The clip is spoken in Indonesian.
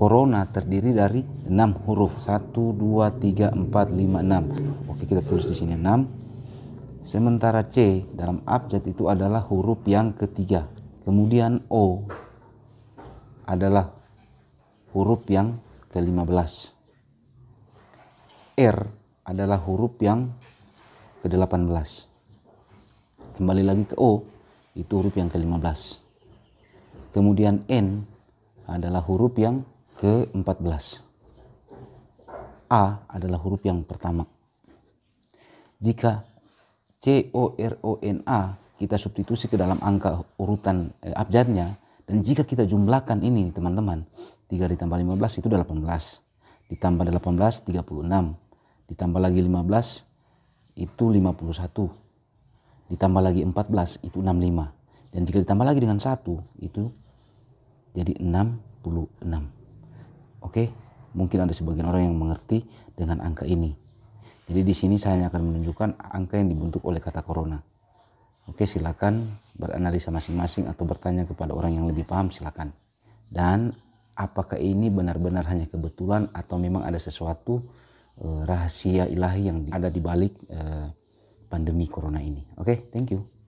Corona terdiri dari 6 huruf. 1, 2, 3, 4, 5, 6. Oke, kita tulis di sini 6. Sementara C dalam abjad itu adalah huruf yang ketiga. Kemudian O adalah huruf yang ke-15. R adalah huruf yang ke-18. Kembali lagi ke O, itu huruf yang ke-15. Kemudian N adalah huruf yang ke-14. A adalah huruf yang pertama. Jika C O R O N A kita substitusi ke dalam angka urutan eh, abjadnya dan jika kita jumlahkan ini teman-teman 3 ditambah 15 itu 18 ditambah 18 36 ditambah lagi 15 itu 51 ditambah lagi 14 itu 65 dan jika ditambah lagi dengan satu itu jadi 66 Oke, mungkin ada sebagian orang yang mengerti dengan angka ini. Jadi di sini saya hanya akan menunjukkan angka yang dibentuk oleh kata corona. Oke, silakan beranalisa masing-masing atau bertanya kepada orang yang lebih paham silakan. Dan apakah ini benar-benar hanya kebetulan atau memang ada sesuatu eh, rahasia ilahi yang ada di balik eh, pandemi corona ini. Oke, okay, thank you.